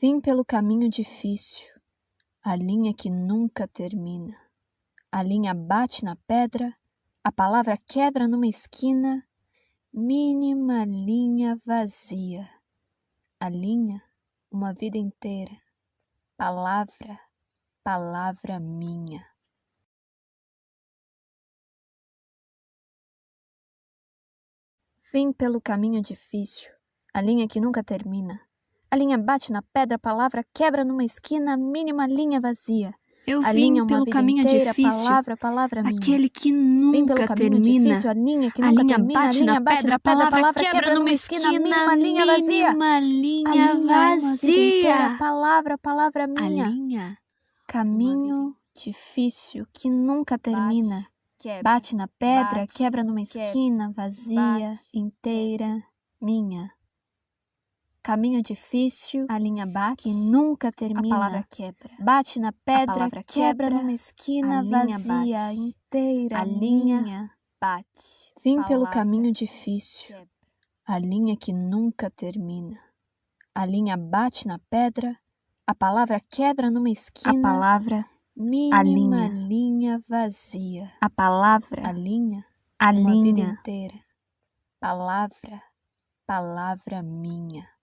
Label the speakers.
Speaker 1: Vim pelo caminho difícil, a linha que nunca termina.
Speaker 2: A linha bate na pedra, a palavra quebra numa esquina, mínima linha vazia. A linha, uma vida
Speaker 1: inteira. Palavra, palavra minha. Vim pelo caminho difícil, a linha que nunca termina a linha bate na pedra, a
Speaker 2: palavra quebra numa esquina, a mínima linha vazia. Eu a vim linha, é pelo caminho inteira, difícil, palavra, palavra minha. aquele que nunca termina. Difícil, a linha, que a nunca linha termina, bate a linha na bate pedra, na pedra, a palavra, palavra quebra, quebra numa esquina, mínima, linha vazia. Mínima linha a linha, é vazia. Inteira, palavra, palavra minha. A linha. Caminho difícil que nunca termina. Bate, quebra, bate na pedra, bate, quebra numa esquina, vazia, bate, inteira, minha. Caminho difícil, a linha bate, que nunca termina. A palavra quebra. Bate na pedra, a palavra quebra, quebra numa esquina vazia bate. inteira. A linha bate. Vim pelo caminho difícil, quebra. a linha que nunca termina. A linha bate na pedra, a palavra quebra numa esquina. A palavra mínima a linha, linha vazia. A palavra a linha a linha inteira.
Speaker 1: Palavra palavra minha.